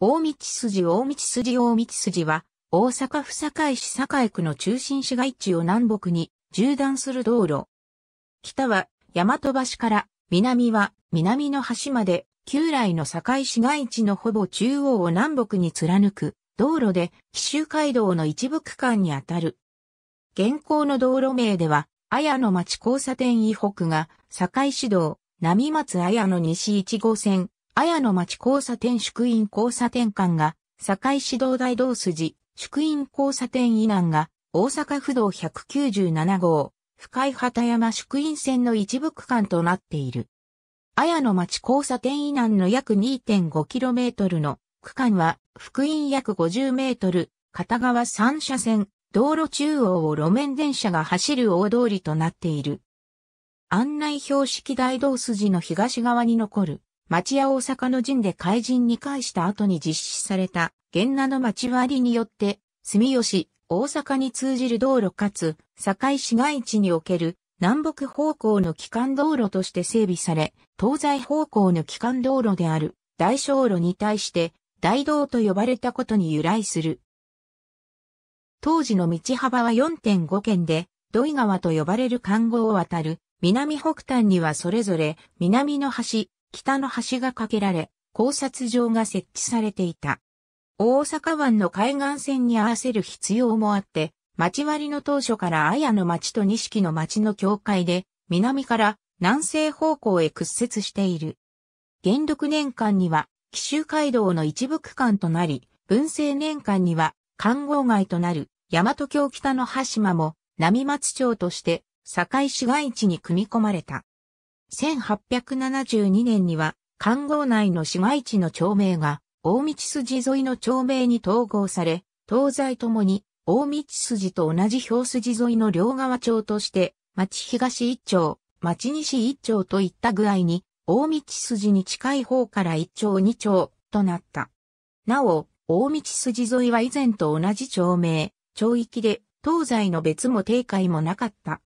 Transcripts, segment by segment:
大道筋大道筋大道筋は、大阪府堺市堺区の中心市街地を南北に縦断する道路。北は大和橋から、南は南の橋まで、旧来の堺市街地のほぼ中央を南北に貫く道路で、紀州街道の一部区間にあたる。現行の道路名では、綾野町交差点以北が堺市道、並松綾野西1号線、綾野町交差点宿院交差点間が、堺市道大道筋、宿院交差点以南が、大阪府道197号、深井畑山宿院線の一部区間となっている。綾野町交差点以南の約 2.5km の区間は、福音約 50m、片側3車線、道路中央を路面電車が走る大通りとなっている。案内標識大道筋の東側に残る町や大阪の陣で改陣に返した後に実施された、源名の町割りによって、住吉、大阪に通じる道路かつ、堺市街地における、南北方向の機関道路として整備され、東西方向の機関道路である、大小路に対して、大道と呼ばれたことに由来する。当時の道幅は4.5県で、土井川と呼ばれる看護を渡る、南北端にはそれぞれ、南の橋、北の橋が架けられ、考察場が設置されていた。大阪湾の海岸線に合わせる必要もあって、町割りの当初から綾の町と錦の町の境界で、南から南西方向へ屈折している。元禄年間には、紀州街道の一部区間となり、文政年間には、観光街となる、大和京北の橋間も、波松町として、堺市街地に組み込まれた。1872年には、官郷内の市街地の町名が、大道筋沿いの町名に統合され、東西ともに、大道筋と同じ表筋沿いの両側町として、町東一町、町西一町といった具合に、大道筋に近い方から一町二町となった。なお、大道筋沿いは以前と同じ町名、町域で、東西の別も定界もなかった。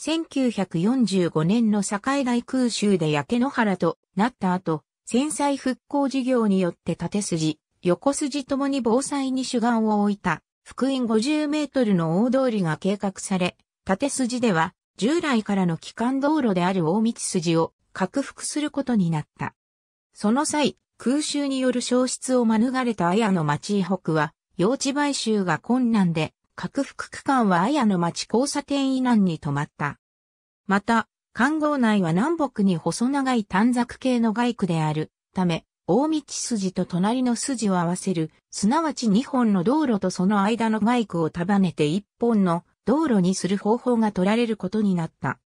1945年の境内空襲で焼け野原となった後、戦災復興事業によって縦筋、横筋ともに防災に主眼を置いた、福音50メートルの大通りが計画され、縦筋では従来からの機関道路である大道筋を拡幅することになった。その際、空襲による消失を免れた綾の町北は、用地買収が困難で、各幅区間は綾野町交差点以南に止まった。また、環号内は南北に細長い短冊系の外区であるため、大道筋と隣の筋を合わせる、すなわち2本の道路とその間の外区を束ねて1本の道路にする方法が取られることになった。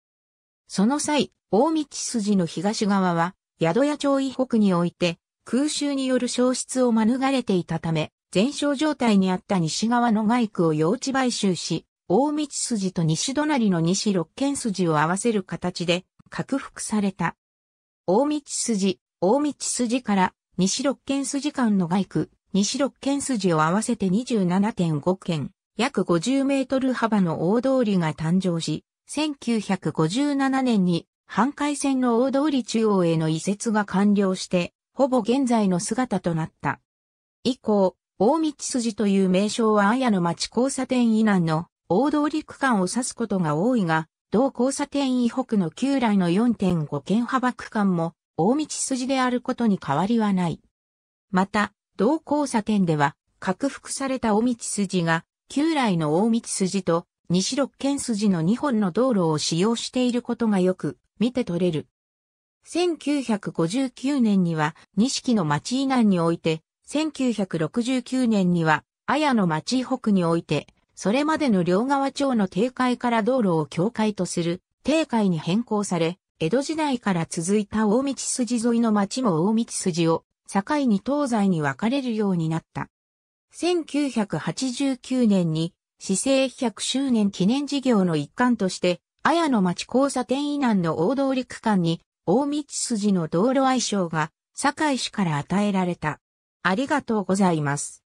その際、大道筋の東側は、宿屋町以北において、空襲による消失を免れていたため、全焼状態にあった西側の外区を用地買収し、大道筋と西隣の西六軒筋を合わせる形で、拡幅された。大道筋、大道筋から西六軒筋間の外区、西六軒筋を合わせて27.5軒、約50メートル幅の大通りが誕生し、1957年に半海線の大通り中央への移設が完了して、ほぼ現在の姿となった。以降、大道筋という名称は綾野町交差点以南の大通り区間を指すことが多いが、同交差点以北の旧来の4.5県幅区間も大道筋であることに変わりはない。また、同交差点では、拡幅された大道筋が、旧来の大道筋と西六県筋の2本の道路を使用していることがよく見て取れる。1959年には、木の町以南において、1969年には、綾野町北において、それまでの両側町の定海から道路を境界とする定海に変更され、江戸時代から続いた大道筋沿いの町も大道筋を境に東西に分かれるようになった。1989年に市政100周年記念事業の一環として、綾野町交差点以南の大通り区間に大道筋の道路愛称が堺市から与えられた。ありがとうございます。